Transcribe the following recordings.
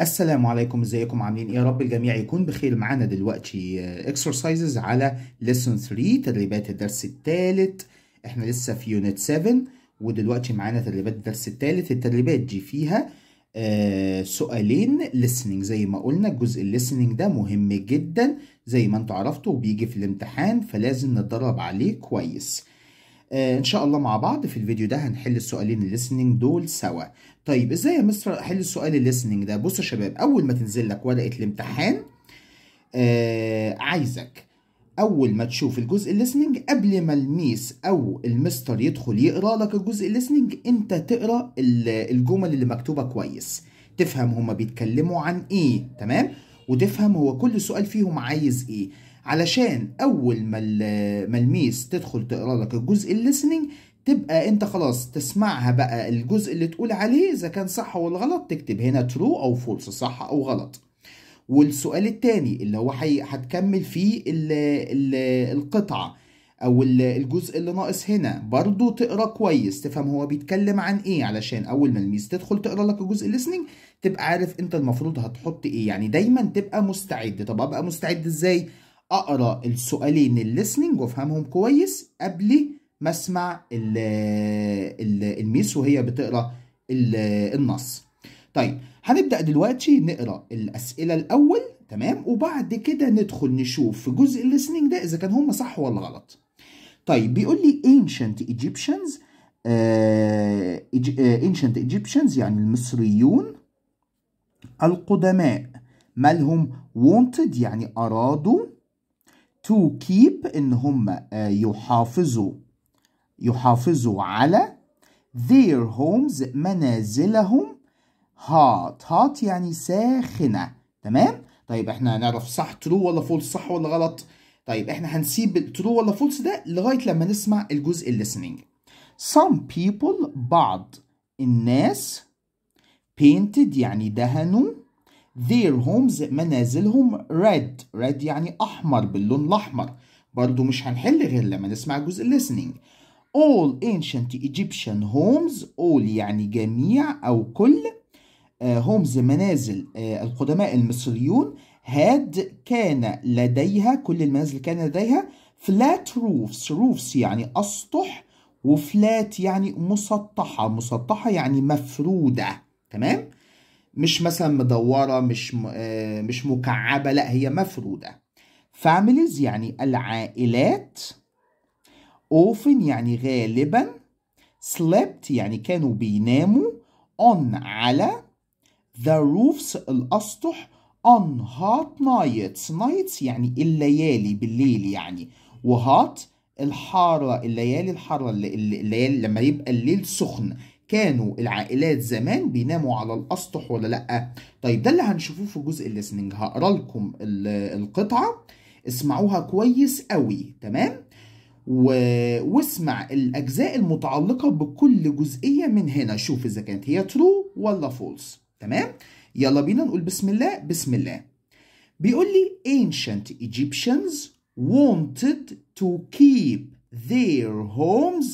السلام عليكم ازيكم عاملين ايه يا رب الجميع يكون بخير معانا دلوقتي اكسرسايزز على ليسون 3 تدريبات الدرس الثالث احنا لسه في يونت 7 ودلوقتي معانا تدريبات الدرس الثالث التدريبات دي فيها آه، سؤالين listening زي ما قلنا الجزء الليسننج ده مهم جدا زي ما انتوا عرفتوا وبيجي في الامتحان فلازم نتدرب عليه كويس آه، ان شاء الله مع بعض في الفيديو ده هنحل السؤالين الليسننج دول سوا طيب ازاي يا مستر احل السؤال الليسننج ده بص يا شباب اول ما تنزل لك ورقه الامتحان آه عايزك اول ما تشوف الجزء الليسننج قبل ما الميس او المستر يدخل يقرا لك الجزء الليسننج انت تقرا الجمل اللي مكتوبه كويس تفهم هما بيتكلموا عن ايه تمام وتفهم هو كل سؤال فيهم عايز ايه علشان اول ما ما الميس تدخل تقرا لك الجزء الليسننج تبقى انت خلاص تسمعها بقى الجزء اللي تقول عليه اذا كان صح ولا غلط تكتب هنا ترو او فولس صح او غلط والسؤال التاني اللي هو هتكمل فيه الـ الـ القطعه او الجزء اللي ناقص هنا برضو تقرا كويس تفهم هو بيتكلم عن ايه علشان اول ما الميز تدخل تقرا لك الجزء الليسننج تبقى عارف انت المفروض هتحط ايه يعني دايما تبقى مستعد طب ابقى مستعد ازاي اقرا السؤالين الليسننج وافهمهم كويس قبل ما اسمع الميس وهي بتقرا النص طيب هنبدا دلوقتي نقرا الاسئله الاول تمام وبعد كده ندخل نشوف في جزء الليسننج ده اذا كان هم صح ولا غلط طيب بيقول لي ancient Egyptians آه, آه، ancient Egyptians يعني المصريون القدماء مالهم wanted يعني أرادوا to keep ان هم آه، يحافظوا يحافظوا على their homes منازلهم hot hot يعني ساخنة تمام طيب احنا هنعرف صح ترو ولا فولس صح ولا غلط طيب احنا هنسيب الترو ولا فولس ده لغاية لما نسمع الجزء listening some people بعض الناس painted يعني دهنوا their homes منازلهم red red يعني أحمر باللون الأحمر برضو مش هنحل غير لما نسمع جزء listening all ancient Egyptian homes all يعني جميع أو كل هومز آه، منازل آه، القدماء المصريون had كان لديها كل المنازل كان لديها flat roofs roofs يعني أسطح وفلات يعني مسطحة مسطحة يعني مفرودة تمام مش مثلا مدورة مش آه، مش مكعبة لا هي مفرودة families يعني العائلات often يعني غالبا slept يعني كانوا بيناموا on على the roofs الأسطح on hot nights nights يعني الليالي بالليل يعني وهات الحارة الليالي الحارة الليالي لما يبقى الليل سخن كانوا العائلات زمان بيناموا على الاسطح ولا لا طيب ده اللي هنشوفوه في جزء الليسننج هقرا لكم القطعه اسمعوها كويس قوي تمام و... واسمع الاجزاء المتعلقه بكل جزئيه من هنا شوف اذا كانت هي ترو ولا فولس تمام يلا بينا نقول بسم الله بسم الله بيقول لي ancient Egyptians wanted to keep their homes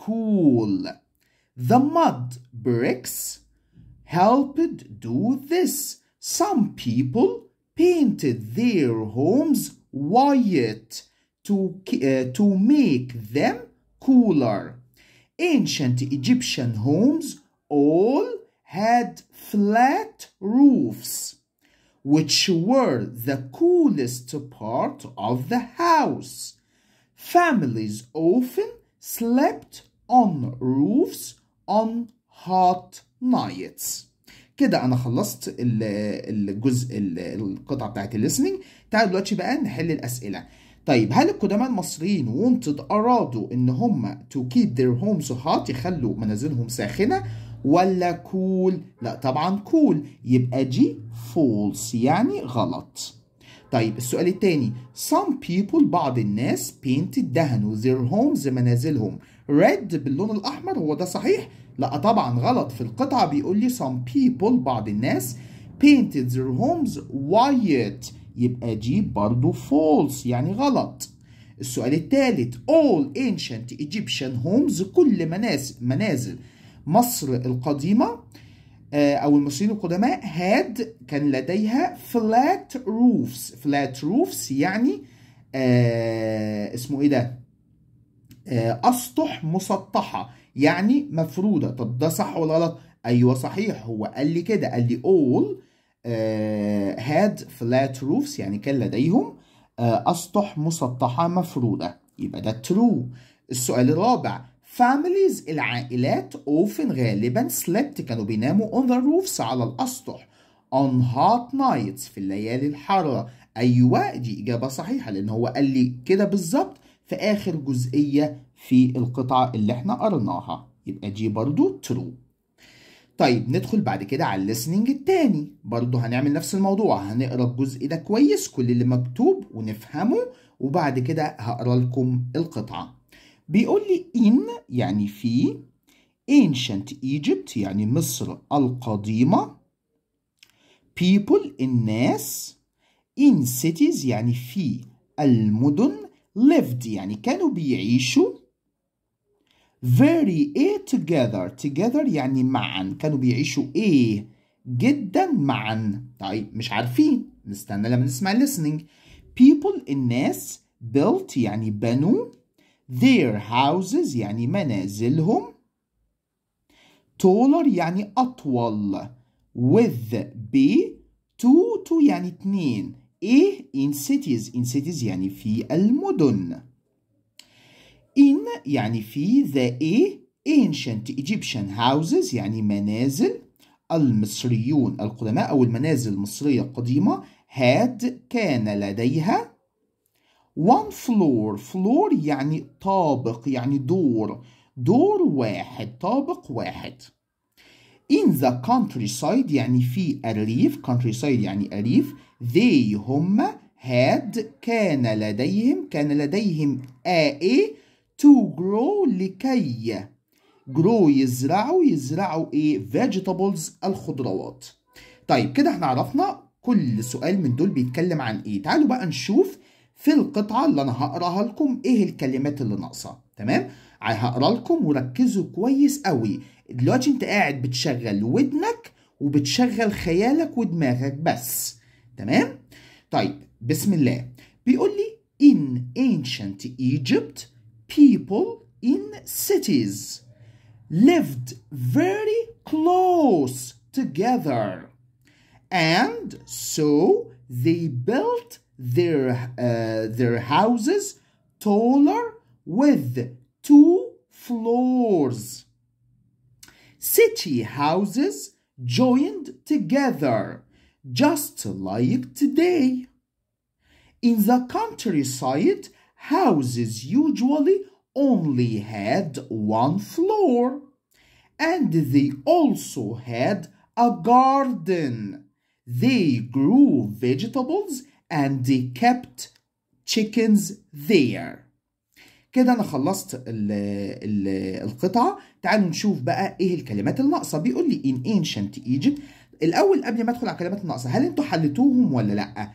cool The mud bricks helped do this. Some people painted their homes white to, uh, to make them cooler. Ancient Egyptian homes all had flat roofs, which were the coolest part of the house. Families often slept on roofs on hot nights كده انا خلصت الجزء القطعه بتاعت الليسننج تعالوا دلوقتي بقى نحل الاسئله طيب هل القدماء المصريين wanted ارادوا ان هم to keep their homes hot يخلوا منازلهم ساخنه ولا cool؟ لا طبعا cool. يبقى دي فولس يعني غلط طيب السؤال التاني some people بعض الناس painted دهنوا their homes منازلهم red باللون الاحمر هو ده صحيح لا طبعا غلط في القطعة بيقول لي some people بعض الناس painted their homes white يبقى دي برضو false يعني غلط السؤال الثالث all ancient Egyptian homes كل منازل منازل مصر القديمة آه، أو المصريين القدماء had كان لديها flat roofs flat roofs يعني آه اسمه إيه ده؟ آه أسطح مسطحة يعني مفروضة طب ده صح ولا غلط أيوة صحيح هو قال لي كده قال لي all uh, had flat roofs يعني كان لديهم uh, أسطح مسطحة مفروضة يبقى ده true السؤال الرابع families العائلات often غالبا slept كانوا بيناموا on the roofs على الأسطح on hot nights في الليالي الحارة أيوة دي إجابة صحيحة لأن هو قال لي كده بالظبط في آخر جزئية في القطعة اللي احنا قرناها يبقى دي برضو ترو طيب ندخل بعد كده على الليسننج التاني برضو هنعمل نفس الموضوع هنقرا الجزء ده كويس كل اللي مكتوب ونفهمه وبعد كده هقرا لكم القطعة بيقول لي إن يعني في ancient Egypt يعني مصر القديمة people الناس in cities يعني في المدن lived يعني كانوا بيعيشوا very a together together يعني معا كانوا بيعيشوا ايه جدا معا طيب مش عارفين نستنى لما نسمع listening people الناس built يعني بنوا their houses يعني منازلهم taller يعني أطول with b two two يعني اتنين ايه in cities in cities يعني في المدن in يعني في the ancient Egyptian houses يعني منازل المصريون القدماء أو المنازل المصرية القديمة had كان لديها one floor floor يعني طابق يعني دور دور واحد طابق واحد in the countryside يعني في الريف countryside يعني الريف they هم had كان لديهم كان لديهم a to grow لكي grow يزرعوا يزرعوا ايه vegetables الخضروات طيب كده احنا عرفنا كل سؤال من دول بيتكلم عن ايه تعالوا بقى نشوف في القطعة اللي انا هقراها لكم ايه الكلمات اللي ناقصة تمام هقرا لكم وركزوا كويس قوي دلوقتي انت قاعد بتشغل ودنك وبتشغل خيالك ودماغك بس تمام طيب بسم الله بيقول لي in ancient Egypt people in cities lived very close together. And so they built their, uh, their houses taller with two floors. City houses joined together, just like today. In the countryside, houses usually only had one floor and they also had a garden. They grew vegetables and they kept chickens there. كده انا خلصت ال ال القطعة. تعالوا نشوف بقى ايه الكلمات الناقصة بيقول لي in ancient Egypt الاول قبل ما ادخل على الكلمات الناقصة. هل انتوا حلتوهم ولا لا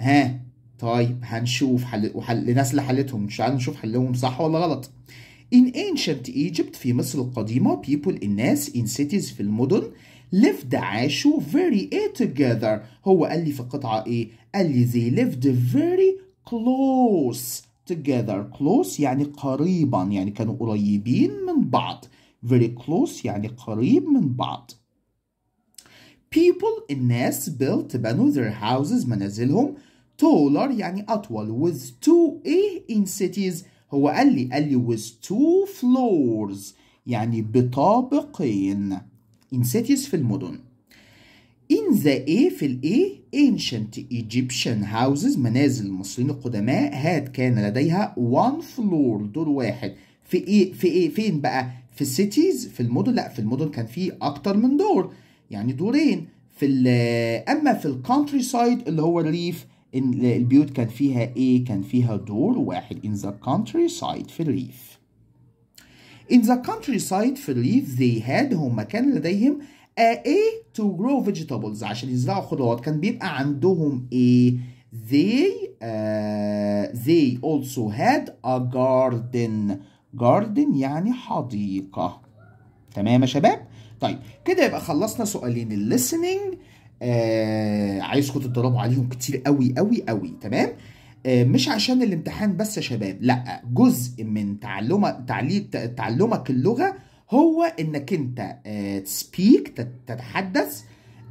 ها طيب هنشوف حل... وحل... لناس اللي حلتهم مش عارف نشوف حلهم صح ولا غلط In ancient Egypt في مصر القديمة people الناس in cities في المدن lived عاشوا very together هو قال لي في القطعة ايه؟ قال لي they lived very close together close يعني قريبا يعني كانوا قريبين من بعض very close يعني قريب من بعض people الناس built بنوا their houses منازلهم taller يعني أطول with two ايه in cities هو قال لي قال لي with two floors يعني بطابقين in cities في المدن in the a e، في الايه e، ancient Egyptian houses منازل المصريين القدماء هاد كان لديها one floor دور واحد في ايه في ايه فين بقى في cities في المدن لا في المدن كان في اكتر من دور يعني دورين في اما في الكونتري سايد اللي هو الريف البيوت كان فيها ايه كان فيها دور واحد in the countryside في الريف in the countryside في الريف they had هم كان لديهم a to grow vegetables عشان يزرعوا خضروات كان بيبقى عندهم ايه they uh, they also had a garden garden يعني حديقة تمام يا شباب طيب كده يبقى خلصنا سؤالين listening آه عايزكم تتدربوا عليهم كتير قوي قوي قوي تمام آه مش عشان الامتحان بس يا شباب لا جزء من تعلمك تعلمك اللغه هو انك انت سبيك آه تتحدث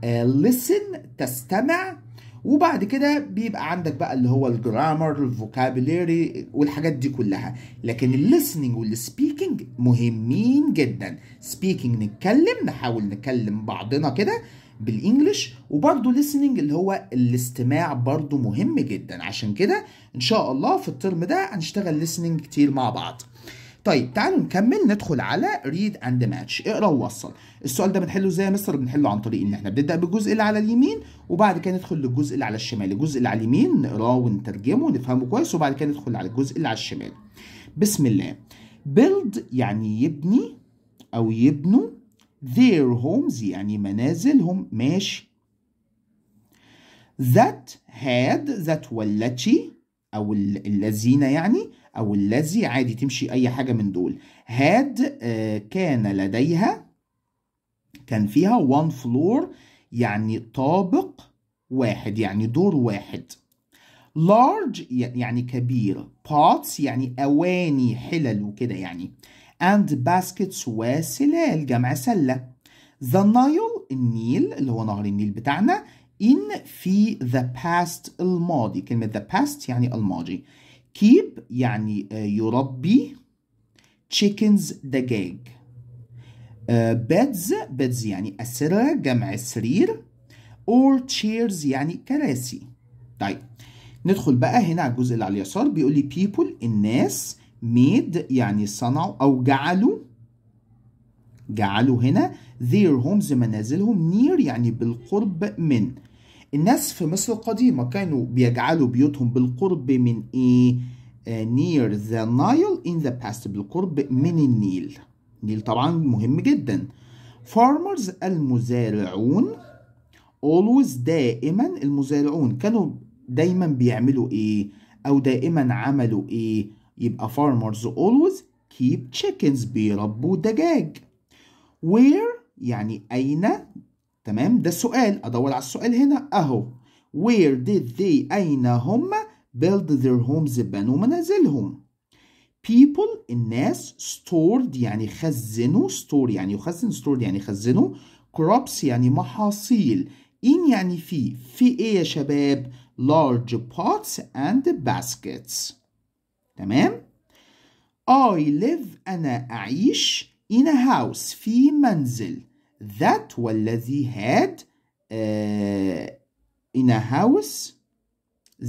لسن آه، تستمع وبعد كده بيبقى عندك بقى اللي هو الجرامر الفوكابلري والحاجات دي كلها لكن الليسننج والسبيكنج مهمين جدا سبيكنج نتكلم نحاول نكلم بعضنا كده بالانجلش وبرده ليسننج اللي هو الاستماع برده مهم جدا عشان كده ان شاء الله في الترم ده هنشتغل ليسننج كتير مع بعض طيب تعالوا نكمل ندخل على ريد اند ماتش اقرا ووصل السؤال ده بنحله ازاي يا مستر بنحله عن طريق ان احنا بنبدا بالجزء اللي على اليمين وبعد كده ندخل للجزء اللي على الشمال الجزء اللي على اليمين نقراه ونترجمه ونفهمه كويس وبعد كده ندخل على الجزء اللي على الشمال بسم الله بيلد يعني يبني او يبنوا their homes يعني منازلهم ماشي that had that والتي أو الذين يعني أو الذي عادي تمشي أي حاجة من دول had آه، كان لديها كان فيها one floor يعني طابق واحد يعني دور واحد large يعني كبير pots يعني أواني حلل وكده يعني and baskets وسلال جمع سلة the Nile النيل اللي هو نهر النيل بتاعنا in في the past الماضي كلمة the past يعني الماضي keep يعني آه، يربي chickens دجاج آه، beds beds يعني أسرة جمع سرير or chairs يعني كراسي طيب ندخل بقى هنا على الجزء اللي على اليسار بيقول لي people الناس made يعني صنعوا أو جعلوا جعلوا هنا their homes منازلهم near يعني بالقرب من الناس في مصر القديمة كانوا بيجعلوا بيوتهم بالقرب من إيه؟ آه، near the Nile in the past بالقرب من النيل النيل طبعا مهم جدا farmers المزارعون always دائما المزارعون كانوا دايما بيعملوا إيه؟ أو دائما عملوا إيه؟ يبقى farmers always keep chickens بيربوا دجاج where يعني أين تمام ده السؤال أدور على السؤال هنا أهو where did they أين هم build their homes بنوا منازلهم people الناس stored يعني خزنوا store يعني يخزن stored يعني خزنوا crops يعني محاصيل إن يعني في في ايه يا شباب large pots and baskets تمام I live أنا أعيش in a house في منزل that والذي had uh, in a house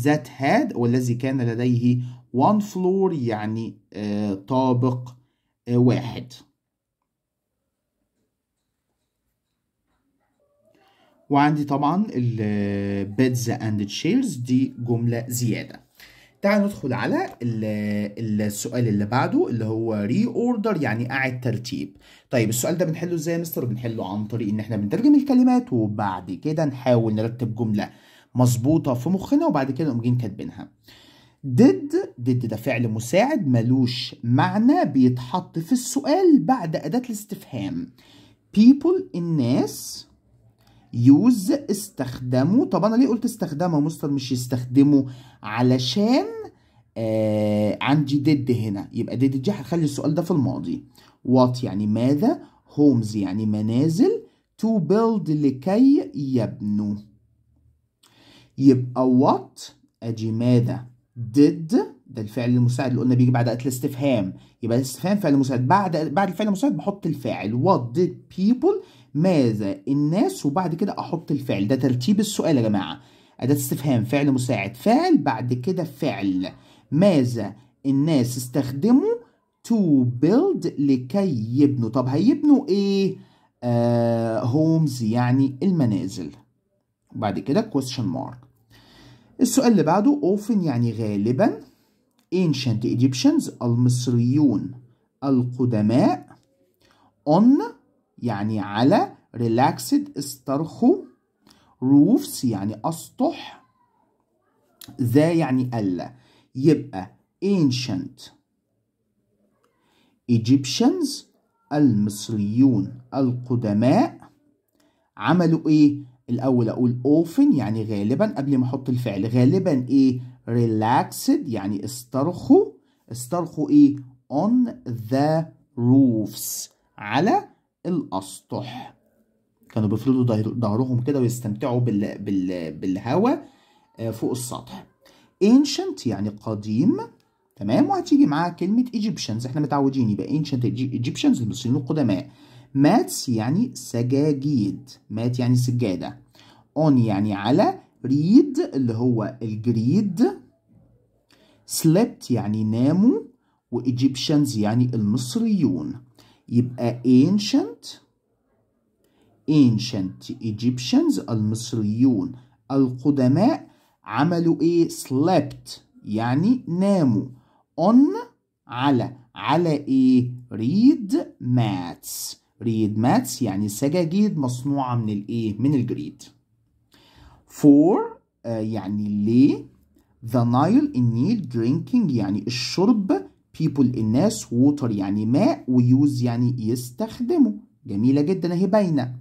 that had والذي كان لديه one floor يعني uh, طابق uh, واحد وعندي طبعا البيتزا اند تشيرز دي جملة زيادة تعال ندخل على السؤال اللي بعده اللي هو ري اوردر يعني اعد ترتيب طيب السؤال ده بنحله ازاي يا مستر بنحله عن طريق ان احنا بنترجم الكلمات وبعد كده نحاول نرتب جمله مظبوطه في مخنا وبعد كده نقوم جايين كاتبينها did did ده فعل مساعد ملوش معنى بيتحط في السؤال بعد أداة الاستفهام people الناس يوز استخدمه طب انا ليه قلت استخدمه مستر مش يستخدمه علشان آه عندي ديد هنا يبقى ديد دي هخلي السؤال ده في الماضي وات يعني ماذا هومز يعني منازل تو بيلد لكي يبنوا يبقى وات ادي ماذا ديد ده الفعل المساعد اللي قلنا بيجي بعد الاستفهام يبقى الاستفهام فعل مساعد بعد بعد الفعل المساعد بحط الفاعل وات ديد بيبل ماذا الناس وبعد كده احط الفعل ده ترتيب السؤال يا جماعه اداه استفهام فعل مساعد فاعل بعد كده فعل ماذا الناس استخدموا to build لكي يبنوا طب هيبنوا ايه هومز آه يعني المنازل بعد كده question mark السؤال اللي بعده often يعني غالبا ancient Egyptians المصريون القدماء on يعني على relaxed استرخوا roofs يعني أسطح ذا يعني ألا يبقى ancient Egyptians المصريون القدماء عملوا ايه الاول اقول often يعني غالبا قبل ما احط الفعل غالبا ايه relaxed يعني استرخوا استرخوا ايه on the roofs على الأسطح كانوا بيفردوا ظهرهم كده ويستمتعوا بال... بال... بالهواء آه، فوق السطح ancient يعني قديم تمام وهتيجي معاها كلمة Egyptians احنا متعودين يبقى ancient Egyptians المصريين القدماء ماتس يعني سجاجيد مات يعني سجادة on يعني على ريد اللي هو الجريد slept يعني ناموا وإيجيبشنز يعني المصريون يبقى ancient ancient Egyptians المصريون القدماء عملوا ايه slept يعني ناموا on على على ايه read mats read mats يعني سجاجيد مصنوعة من الايه من الجريد for آه يعني ليه the Nile النيل drinking يعني الشرب people الناس water يعني ماء ويوز يعني يستخدمه جميلة جدا اهي باينة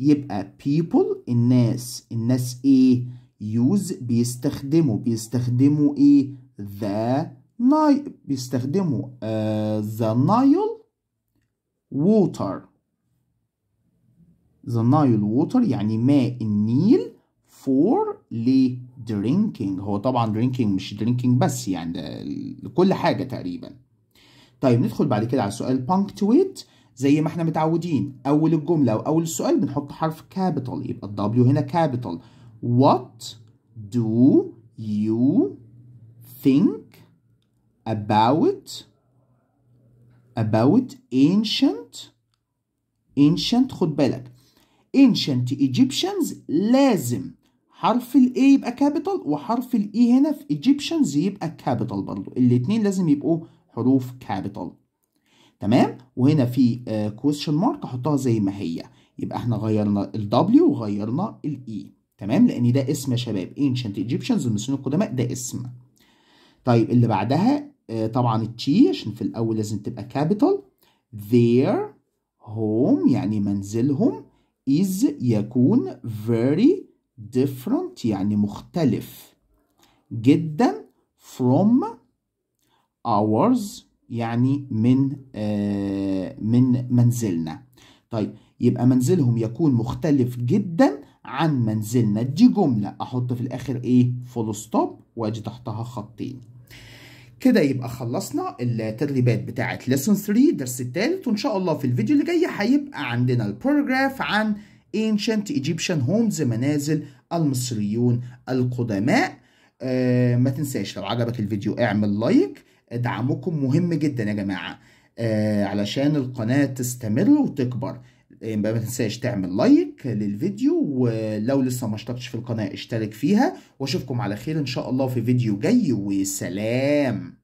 يبقى people الناس الناس ايه use بيستخدموا بيستخدموا ايه the نايل بيستخدموا uh, the Nile water the Nile water يعني ماء النيل for ليه drinking هو طبعا drinking مش drinking بس يعني ده لكل حاجة تقريبا طيب ندخل بعد كده على سؤال punctuate زي ما احنا متعودين أول الجملة أو أول السؤال بنحط حرف capital يبقى الدبليو هنا capital What do you think about about ancient ancient خد بالك ancient Egyptians لازم حرف ال A يبقى كابيتال وحرف ال E هنا في Egyptians يبقى كابيتال برضو الاتنين لازم يبقوا حروف كابيتال تمام وهنا في كويشن آه، مارك احطها زي ما هي يبقى احنا غيرنا ال W وغيرنا ال E تمام لان ده اسم يا شباب ancient Egyptians المصريين القدماء ده اسم طيب اللي بعدها آه، طبعا الـ T عشان في الاول لازم تبقى كابيتال their home يعني منزلهم is يكون very different يعني مختلف جدا from ours يعني من آه من منزلنا طيب يبقى منزلهم يكون مختلف جدا عن منزلنا دي جملة أحط في الآخر إيه فول ستوب وأجي تحتها خطين كده يبقى خلصنا التدريبات بتاعة lesson 3 درس التالت وإن شاء الله في الفيديو اللي جاي هيبقى عندنا البروجراف عن ancient Egyptian homes منازل المصريون القدماء آه ما تنساش لو عجبك الفيديو اعمل لايك دعمكم مهم جدا يا جماعة آه علشان القناة تستمر وتكبر آه، ما تنساش تعمل لايك للفيديو ولو لسه ما اشتركتش في القناة اشترك فيها واشوفكم على خير ان شاء الله في فيديو جاي وسلام